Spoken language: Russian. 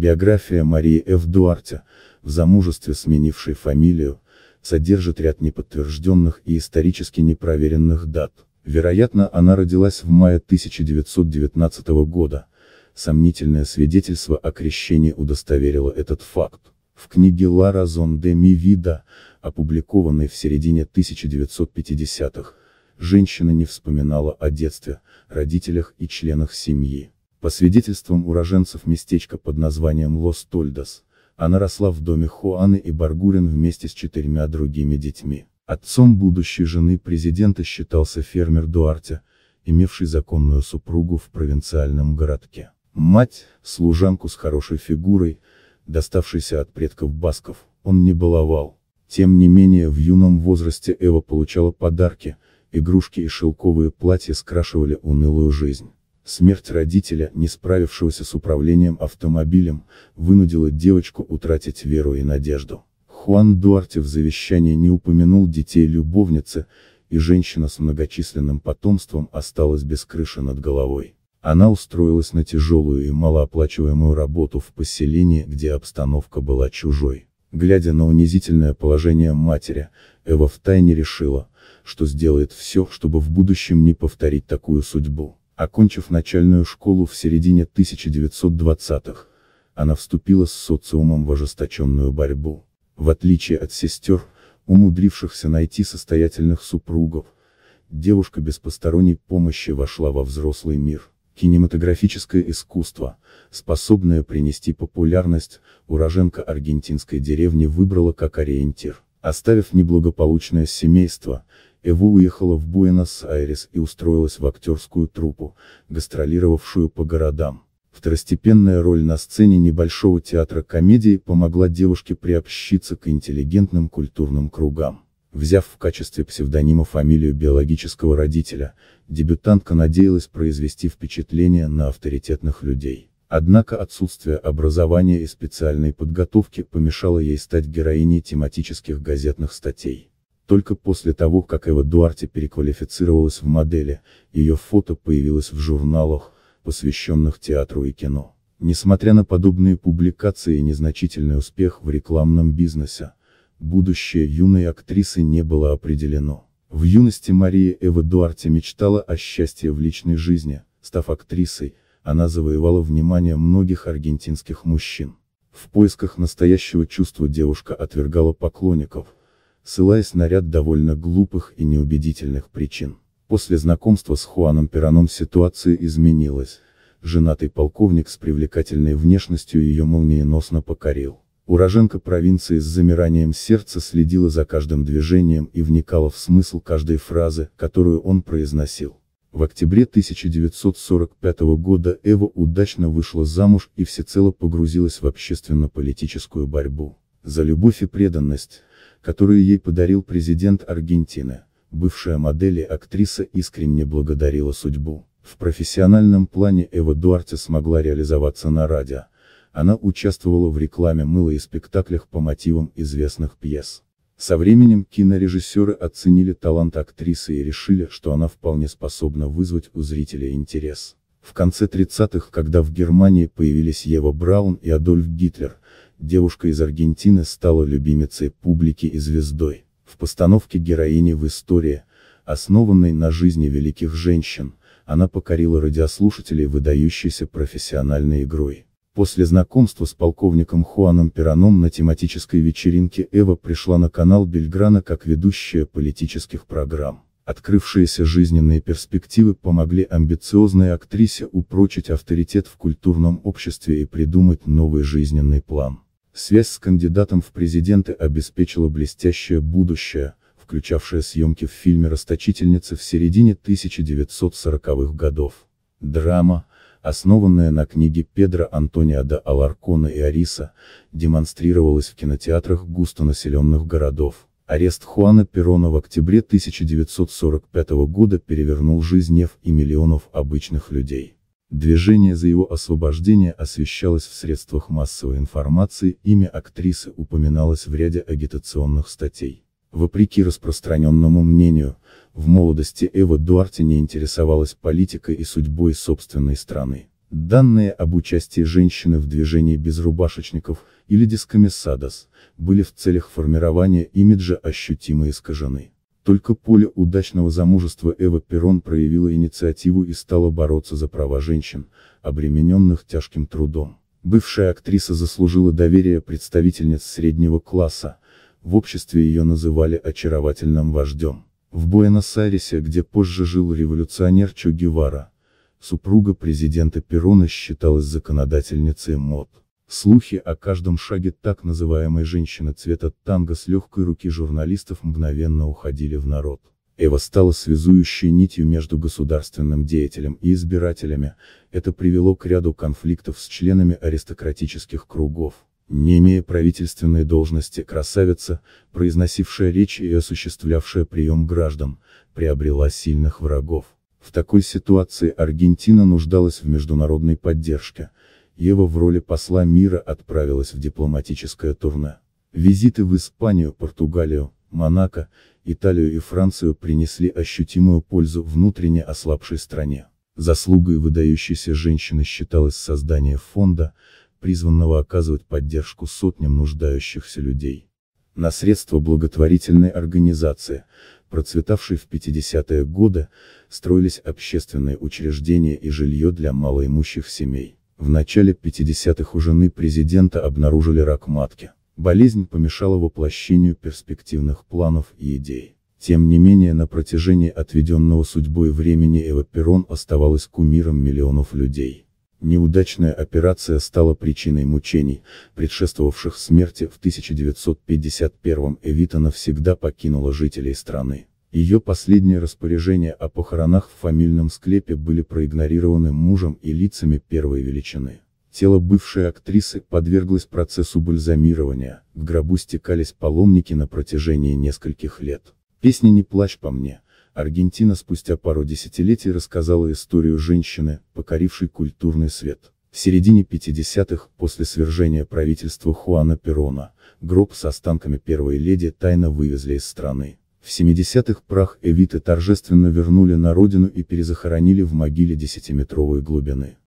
Биография Марии Ф. Дуарте, в замужестве сменившей фамилию, содержит ряд неподтвержденных и исторически непроверенных дат. Вероятно, она родилась в мае 1919 года. Сомнительное свидетельство о крещении удостоверило этот факт. В книге Лара Зон де Ми Вида, опубликованной в середине 1950-х, женщина не вспоминала о детстве, родителях и членах семьи. По свидетельствам уроженцев местечка под названием Лос-Тольдос, она росла в доме Хуаны и Баргурин вместе с четырьмя другими детьми. Отцом будущей жены президента считался фермер Дуарте, имевший законную супругу в провинциальном городке. Мать, служанку с хорошей фигурой, доставшейся от предков басков, он не баловал. Тем не менее в юном возрасте Эва получала подарки, игрушки и шелковые платья скрашивали унылую жизнь. Смерть родителя, не справившегося с управлением автомобилем, вынудила девочку утратить веру и надежду. Хуан Дуарте в завещании не упомянул детей любовницы, и женщина с многочисленным потомством осталась без крыши над головой. Она устроилась на тяжелую и малооплачиваемую работу в поселении, где обстановка была чужой. Глядя на унизительное положение матери, Эва втайне решила, что сделает все, чтобы в будущем не повторить такую судьбу. Окончив начальную школу в середине 1920-х, она вступила с социумом в ожесточенную борьбу. В отличие от сестер, умудрившихся найти состоятельных супругов, девушка без посторонней помощи вошла во взрослый мир. Кинематографическое искусство, способное принести популярность, уроженка аргентинской деревни выбрала как ориентир. Оставив неблагополучное семейство, Эва уехала в Буэнос-Айрес и устроилась в актерскую труппу, гастролировавшую по городам. Второстепенная роль на сцене небольшого театра комедии помогла девушке приобщиться к интеллигентным культурным кругам. Взяв в качестве псевдонима фамилию биологического родителя, дебютантка надеялась произвести впечатление на авторитетных людей. Однако отсутствие образования и специальной подготовки помешало ей стать героиней тематических газетных статей. Только после того, как Эва Дуарти переквалифицировалась в модели, ее фото появилось в журналах, посвященных театру и кино. Несмотря на подобные публикации и незначительный успех в рекламном бизнесе, будущее юной актрисы не было определено. В юности Мария Эва Дуарти мечтала о счастье в личной жизни, став актрисой, она завоевала внимание многих аргентинских мужчин. В поисках настоящего чувства девушка отвергала поклонников – ссылаясь на ряд довольно глупых и неубедительных причин. После знакомства с Хуаном Пероном ситуация изменилась. Женатый полковник с привлекательной внешностью ее молниеносно покорил. Уроженка провинции с замиранием сердца следила за каждым движением и вникала в смысл каждой фразы, которую он произносил. В октябре 1945 года Эва удачно вышла замуж и всецело погрузилась в общественно-политическую борьбу. За любовь и преданность, которую ей подарил президент Аргентины. Бывшая модель и актриса искренне благодарила судьбу. В профессиональном плане Эва Дуарте смогла реализоваться на радио. Она участвовала в рекламе мыла и спектаклях по мотивам известных пьес. Со временем кинорежиссеры оценили талант актрисы и решили, что она вполне способна вызвать у зрителя интерес. В конце 30-х, когда в Германии появились Ева Браун и Адольф Гитлер, девушка из Аргентины стала любимицей публики и звездой. В постановке героини в истории, основанной на жизни великих женщин, она покорила радиослушателей выдающейся профессиональной игрой. После знакомства с полковником Хуаном Пероном на тематической вечеринке Эва пришла на канал Бельграна как ведущая политических программ. Открывшиеся жизненные перспективы помогли амбициозной актрисе упрочить авторитет в культурном обществе и придумать новый жизненный план. Связь с кандидатом в президенты обеспечила блестящее будущее, включавшее съемки в фильме «Расточительница» в середине 1940-х годов. Драма, основанная на книге Педро Антонио Антониада Аларкона и Ариса, демонстрировалась в кинотеатрах густонаселенных городов. Арест Хуана Перона в октябре 1945 года перевернул жизнь неф и миллионов обычных людей. Движение за его освобождение освещалось в средствах массовой информации, имя актрисы упоминалось в ряде агитационных статей. Вопреки распространенному мнению, в молодости Эва Дуарти не интересовалась политикой и судьбой собственной страны. Данные об участии женщины в движении безрубашечников, или дискомиссадос, были в целях формирования имиджа ощутимо искажены. Только поле удачного замужества Эва Перрон проявила инициативу и стала бороться за права женщин, обремененных тяжким трудом. Бывшая актриса заслужила доверие представительниц среднего класса, в обществе ее называли очаровательным вождем. В Буэнос-Айресе, где позже жил революционер Че Гевара, супруга президента Перона считалась законодательницей мод. Слухи о каждом шаге так называемой женщины цвета танго с легкой руки журналистов мгновенно уходили в народ. Эва стала связующей нитью между государственным деятелем и избирателями, это привело к ряду конфликтов с членами аристократических кругов. Не имея правительственной должности, красавица, произносившая речи и осуществлявшая прием граждан, приобрела сильных врагов. В такой ситуации Аргентина нуждалась в международной поддержке, Ева в роли посла мира отправилась в дипломатическое турне. Визиты в Испанию, Португалию, Монако, Италию и Францию принесли ощутимую пользу внутренне ослабшей стране. Заслугой выдающейся женщины считалось создание фонда, призванного оказывать поддержку сотням нуждающихся людей. На средства благотворительной организации, процветавшей в 50-е годы, строились общественные учреждения и жилье для малоимущих семей. В начале 50-х у жены президента обнаружили рак матки. Болезнь помешала воплощению перспективных планов и идей. Тем не менее на протяжении отведенного судьбой времени Эва Перрон оставалась кумиром миллионов людей. Неудачная операция стала причиной мучений, предшествовавших смерти в 1951 Эвита навсегда покинула жителей страны. Ее последние распоряжения о похоронах в фамильном склепе были проигнорированы мужем и лицами первой величины. Тело бывшей актрисы подверглось процессу бальзамирования, в гробу стекались паломники на протяжении нескольких лет. Песня «Не плачь по мне» Аргентина спустя пару десятилетий рассказала историю женщины, покорившей культурный свет. В середине 50-х, после свержения правительства Хуана Перона, гроб с останками первой леди тайно вывезли из страны. В 70-х прах Эвиты торжественно вернули на родину и перезахоронили в могиле десятиметровой глубины.